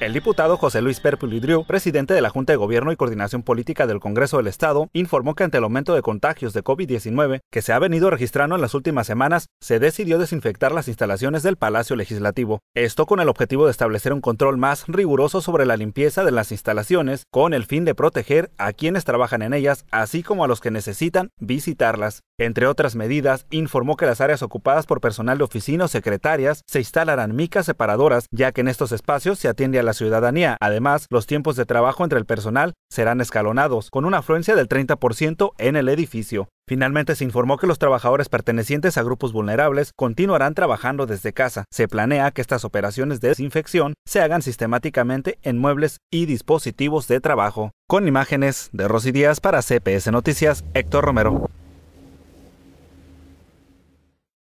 El diputado José Luis Perpulidriu, presidente de la Junta de Gobierno y Coordinación Política del Congreso del Estado, informó que ante el aumento de contagios de COVID-19 que se ha venido registrando en las últimas semanas, se decidió desinfectar las instalaciones del Palacio Legislativo. Esto con el objetivo de establecer un control más riguroso sobre la limpieza de las instalaciones, con el fin de proteger a quienes trabajan en ellas, así como a los que necesitan visitarlas. Entre otras medidas, informó que las áreas ocupadas por personal de oficinas o secretarias se instalarán micas separadoras, ya que en estos espacios se atiende a la ciudadanía. Además, los tiempos de trabajo entre el personal serán escalonados, con una afluencia del 30% en el edificio. Finalmente se informó que los trabajadores pertenecientes a grupos vulnerables continuarán trabajando desde casa. Se planea que estas operaciones de desinfección se hagan sistemáticamente en muebles y dispositivos de trabajo. Con imágenes de Rosy Díaz para CPS Noticias, Héctor Romero.